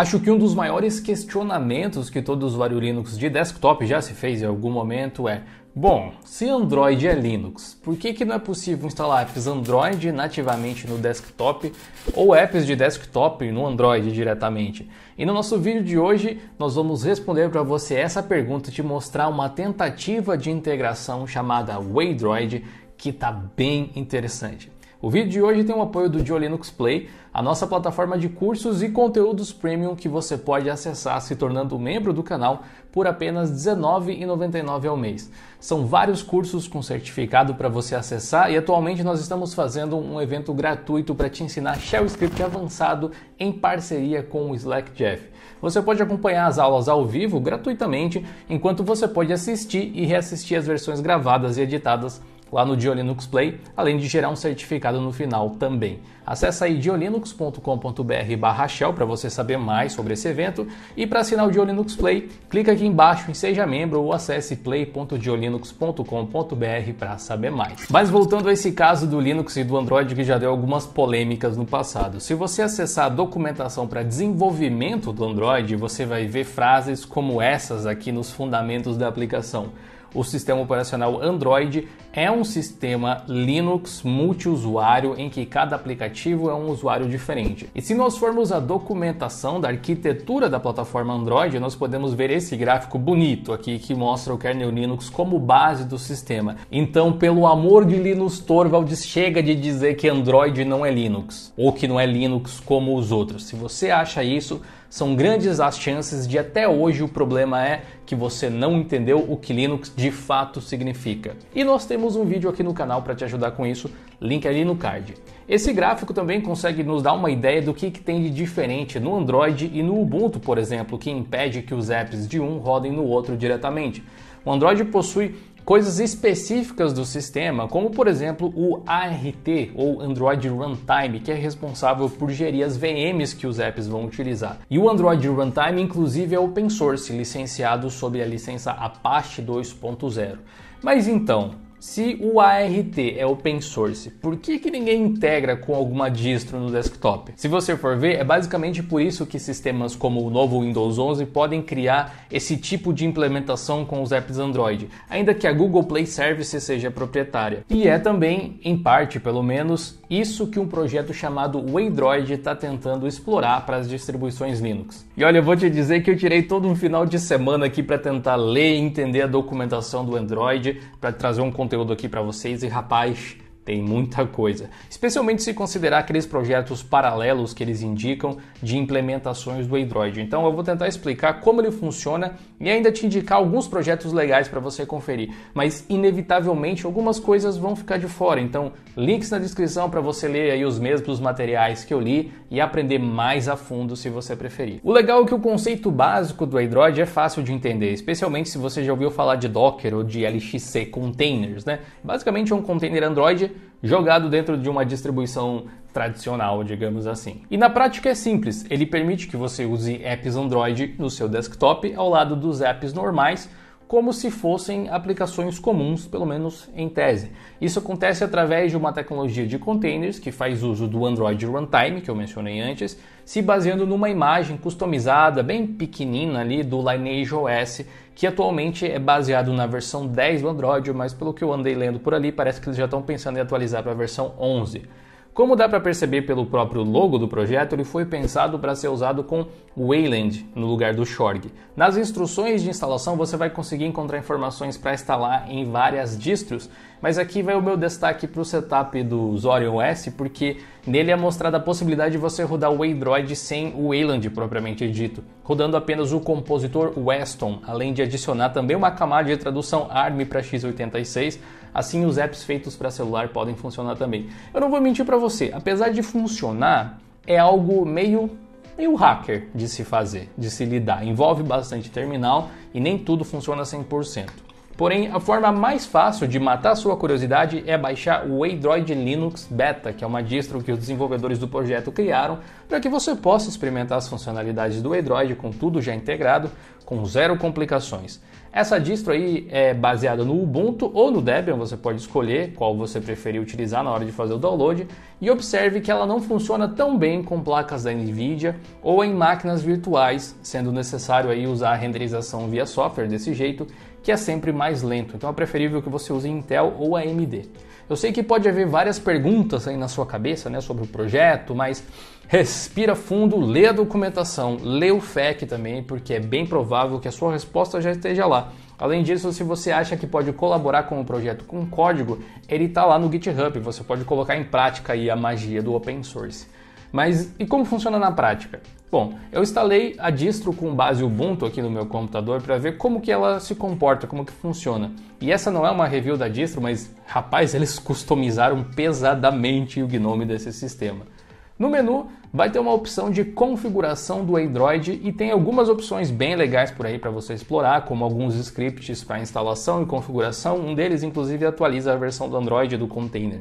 Acho que um dos maiores questionamentos que todo usuário Linux de desktop já se fez em algum momento é: bom, se Android é Linux, por que, que não é possível instalar apps Android nativamente no desktop ou apps de desktop no Android diretamente? E no nosso vídeo de hoje, nós vamos responder para você essa pergunta e te mostrar uma tentativa de integração chamada Waydroid que está bem interessante. O vídeo de hoje tem o apoio do Dio Linux Play, a nossa plataforma de cursos e conteúdos premium que você pode acessar se tornando membro do canal por apenas R$19,99 ao mês. São vários cursos com certificado para você acessar e atualmente nós estamos fazendo um evento gratuito para te ensinar Shell Script avançado em parceria com o Slack Jeff. Você pode acompanhar as aulas ao vivo gratuitamente, enquanto você pode assistir e reassistir as versões gravadas e editadas lá no Diolinux Play, além de gerar um certificado no final também. Acesse aí diolinux.com.br barra Shell para você saber mais sobre esse evento e para assinar o Diolinux Play, clica aqui embaixo em Seja Membro ou acesse play.diolinux.com.br para saber mais. Mas voltando a esse caso do Linux e do Android que já deu algumas polêmicas no passado, se você acessar a documentação para desenvolvimento do Android, você vai ver frases como essas aqui nos fundamentos da aplicação o sistema operacional Android é um sistema Linux multiusuário em que cada aplicativo é um usuário diferente. E se nós formos a documentação da arquitetura da plataforma Android, nós podemos ver esse gráfico bonito aqui que mostra o kernel Linux como base do sistema. Então, pelo amor de Linus Torvalds, chega de dizer que Android não é Linux ou que não é Linux como os outros. Se você acha isso, são grandes as chances de até hoje o problema é que você não entendeu o que Linux de fato significa. E nós temos um vídeo aqui no canal para te ajudar com isso, link ali no card. Esse gráfico também consegue nos dar uma ideia do que, que tem de diferente no Android e no Ubuntu, por exemplo, que impede que os apps de um rodem no outro diretamente. O Android possui coisas específicas do sistema, como por exemplo o ART ou Android Runtime, que é responsável por gerir as VMs que os apps vão utilizar. E o Android Runtime, inclusive, é open source, licenciado sob a licença Apache 2.0. Mas então, se o ART é open source, por que, que ninguém integra com alguma distro no desktop? Se você for ver, é basicamente por isso que sistemas como o novo Windows 11 podem criar esse tipo de implementação com os apps Android, ainda que a Google Play Service seja proprietária. E é também, em parte pelo menos, isso que um projeto chamado Waydroid está tentando explorar para as distribuições Linux. E olha, eu vou te dizer que eu tirei todo um final de semana aqui para tentar ler e entender a documentação do Android, para trazer um conteúdo aqui para vocês e rapaz, tem muita coisa, especialmente se considerar aqueles projetos paralelos que eles indicam de implementações do Android. Então eu vou tentar explicar como ele funciona e ainda te indicar alguns projetos legais para você conferir, mas inevitavelmente algumas coisas vão ficar de fora. Então links na descrição para você ler aí os mesmos materiais que eu li e aprender mais a fundo se você preferir. O legal é que o conceito básico do Android é fácil de entender, especialmente se você já ouviu falar de Docker ou de LXC containers, né? Basicamente é um container Android jogado dentro de uma distribuição tradicional, digamos assim. E na prática é simples, ele permite que você use apps Android no seu desktop ao lado dos apps normais como se fossem aplicações comuns, pelo menos em tese. Isso acontece através de uma tecnologia de containers que faz uso do Android Runtime, que eu mencionei antes, se baseando numa imagem customizada, bem pequenina ali, do Lineage OS, que atualmente é baseado na versão 10 do Android, mas pelo que eu andei lendo por ali, parece que eles já estão pensando em atualizar para a versão 11. Como dá para perceber pelo próprio logo do projeto, ele foi pensado para ser usado com Wayland no lugar do Shorg. Nas instruções de instalação você vai conseguir encontrar informações para instalar em várias distros, mas aqui vai o meu destaque para o setup do Zorion OS, porque nele é mostrada a possibilidade de você rodar o Android sem o Wayland propriamente dito, rodando apenas o compositor Weston, além de adicionar também uma camada de tradução ARM para x86, assim os apps feitos para celular podem funcionar também. Eu não vou mentir para você, apesar de funcionar, é algo meio e o hacker de se fazer, de se lidar. Envolve bastante terminal e nem tudo funciona 100%. Porém, a forma mais fácil de matar sua curiosidade é baixar o Android Linux Beta, que é uma distro que os desenvolvedores do projeto criaram para que você possa experimentar as funcionalidades do Android com tudo já integrado, com zero complicações. Essa distro aí é baseada no Ubuntu ou no Debian, você pode escolher qual você preferir utilizar na hora de fazer o download, e observe que ela não funciona tão bem com placas da Nvidia ou em máquinas virtuais, sendo necessário aí usar a renderização via software desse jeito que é sempre mais lento. Então é preferível que você use Intel ou AMD. Eu sei que pode haver várias perguntas aí na sua cabeça né, sobre o projeto, mas respira fundo, lê a documentação, lê o FAQ também, porque é bem provável que a sua resposta já esteja lá. Além disso, se você acha que pode colaborar com o projeto com código, ele está lá no GitHub, você pode colocar em prática aí a magia do open source. Mas e como funciona na prática? Bom, eu instalei a distro com base Ubuntu aqui no meu computador para ver como que ela se comporta, como que funciona. E essa não é uma review da distro, mas rapaz, eles customizaram pesadamente o GNOME desse sistema. No menu vai ter uma opção de configuração do Android e tem algumas opções bem legais por aí para você explorar, como alguns scripts para instalação e configuração. Um deles, inclusive, atualiza a versão do Android do container.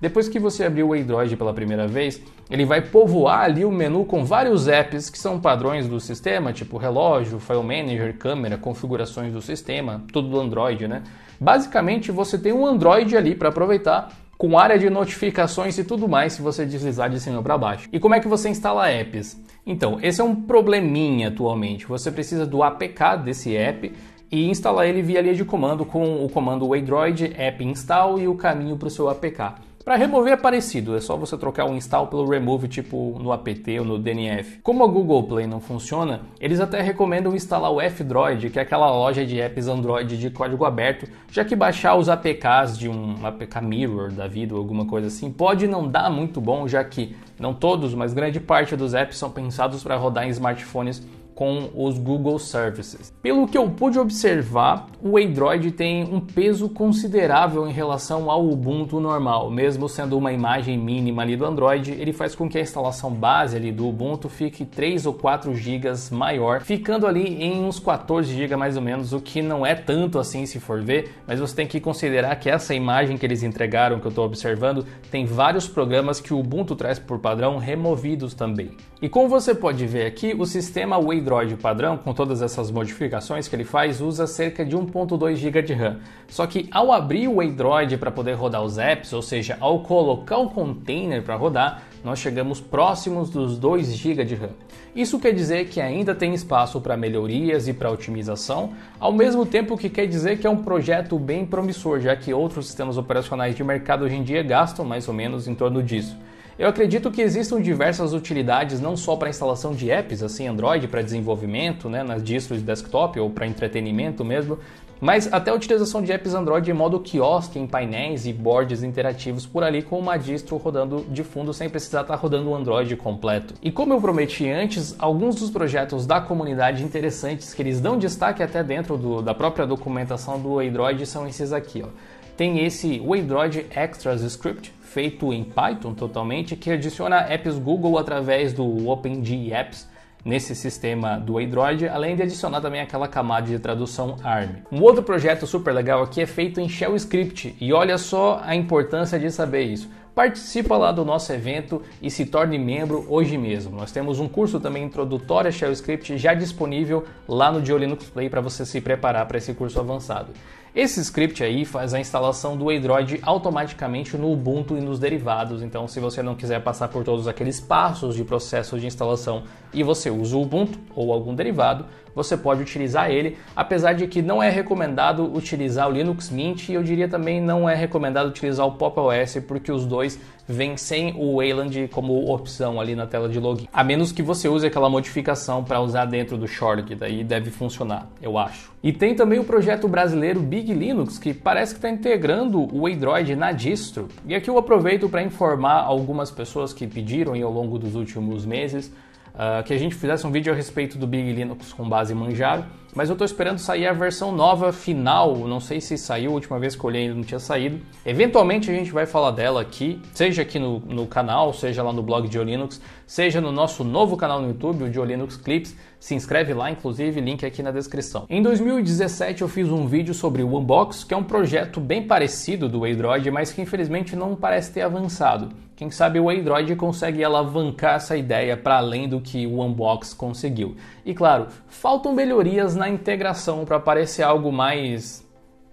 Depois que você abrir o Android pela primeira vez, ele vai povoar ali o menu com vários apps que são padrões do sistema, tipo relógio, file manager, câmera, configurações do sistema, tudo do Android, né? Basicamente, você tem um Android ali para aproveitar com área de notificações e tudo mais se você deslizar de cima para baixo. E como é que você instala apps? Então, esse é um probleminha atualmente. Você precisa do APK desse app e instalar ele via linha de comando com o comando Android app install e o caminho para o seu APK. Para remover é parecido, é só você trocar o install pelo remove, tipo no apt ou no DNF. Como a Google Play não funciona, eles até recomendam instalar o F-Droid, que é aquela loja de apps Android de código aberto, já que baixar os APKs de um APK Mirror da vida ou alguma coisa assim pode não dar muito bom, já que não todos, mas grande parte dos apps são pensados para rodar em smartphones com os Google Services. Pelo que eu pude observar, o Android tem um peso considerável em relação ao Ubuntu normal. Mesmo sendo uma imagem mínima ali do Android, ele faz com que a instalação base ali do Ubuntu fique 3 ou 4 GB maior, ficando ali em uns 14 GB mais ou menos, o que não é tanto assim se for ver, mas você tem que considerar que essa imagem que eles entregaram, que eu estou observando, tem vários programas que o Ubuntu traz por padrão removidos também. E como você pode ver aqui, o sistema Wade Android padrão, com todas essas modificações que ele faz, usa cerca de 1.2 GB de RAM. Só que ao abrir o Android para poder rodar os apps, ou seja, ao colocar o container para rodar, nós chegamos próximos dos 2 GB de RAM. Isso quer dizer que ainda tem espaço para melhorias e para otimização, ao mesmo tempo que quer dizer que é um projeto bem promissor, já que outros sistemas operacionais de mercado hoje em dia gastam mais ou menos em torno disso. Eu acredito que existam diversas utilidades não só para instalação de apps, assim Android para desenvolvimento, né, nas distros de desktop ou para entretenimento mesmo, mas até a utilização de apps Android em modo quiosque, em painéis e boards interativos por ali com uma distro rodando de fundo sem precisar estar tá rodando o Android completo. E como eu prometi antes, alguns dos projetos da comunidade interessantes que eles dão destaque até dentro do, da própria documentação do Android são esses aqui. Ó tem esse Android Extras Script, feito em Python totalmente, que adiciona apps Google através do OpenG Apps nesse sistema do Android, além de adicionar também aquela camada de tradução ARM. Um outro projeto super legal aqui é feito em Shell Script, e olha só a importância de saber isso. Participa lá do nosso evento e se torne membro hoje mesmo. Nós temos um curso também introdutório a Shell Script já disponível lá no Diolinux Play para você se preparar para esse curso avançado. Esse script aí faz a instalação do Android automaticamente no Ubuntu e nos derivados, então se você não quiser passar por todos aqueles passos de processo de instalação e você usa o Ubuntu ou algum derivado, você pode utilizar ele, apesar de que não é recomendado utilizar o Linux Mint e eu diria também não é recomendado utilizar o Pop OS porque os dois vem sem o Wayland como opção ali na tela de login. A menos que você use aquela modificação para usar dentro do Short, que daí deve funcionar, eu acho. E tem também o projeto brasileiro Big Linux, que parece que está integrando o Android na distro. E aqui eu aproveito para informar algumas pessoas que pediram ao longo dos últimos meses uh, que a gente fizesse um vídeo a respeito do Big Linux com base em Manjaro mas eu estou esperando sair a versão nova final. Não sei se saiu a última vez que eu olhei ainda não tinha saído. Eventualmente a gente vai falar dela aqui, seja aqui no, no canal, seja lá no blog de Linux, seja no nosso novo canal no YouTube, o de Linux Clips. Se inscreve lá, inclusive, link aqui na descrição. Em 2017 eu fiz um vídeo sobre o Unbox, que é um projeto bem parecido do Android, mas que infelizmente não parece ter avançado. Quem sabe o Android consegue alavancar essa ideia para além do que o Unbox conseguiu. E claro, faltam melhorias na na integração para parecer algo mais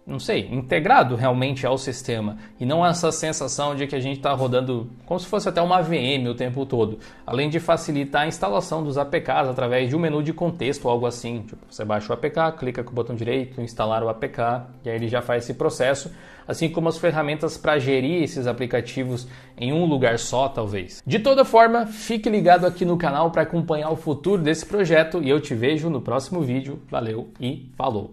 não sei, integrado realmente ao sistema e não essa sensação de que a gente está rodando como se fosse até uma VM o tempo todo, além de facilitar a instalação dos APKs através de um menu de contexto ou algo assim. Tipo, você baixa o APK, clica com o botão direito, instalar o APK e aí ele já faz esse processo, assim como as ferramentas para gerir esses aplicativos em um lugar só, talvez. De toda forma, fique ligado aqui no canal para acompanhar o futuro desse projeto e eu te vejo no próximo vídeo. Valeu e falou!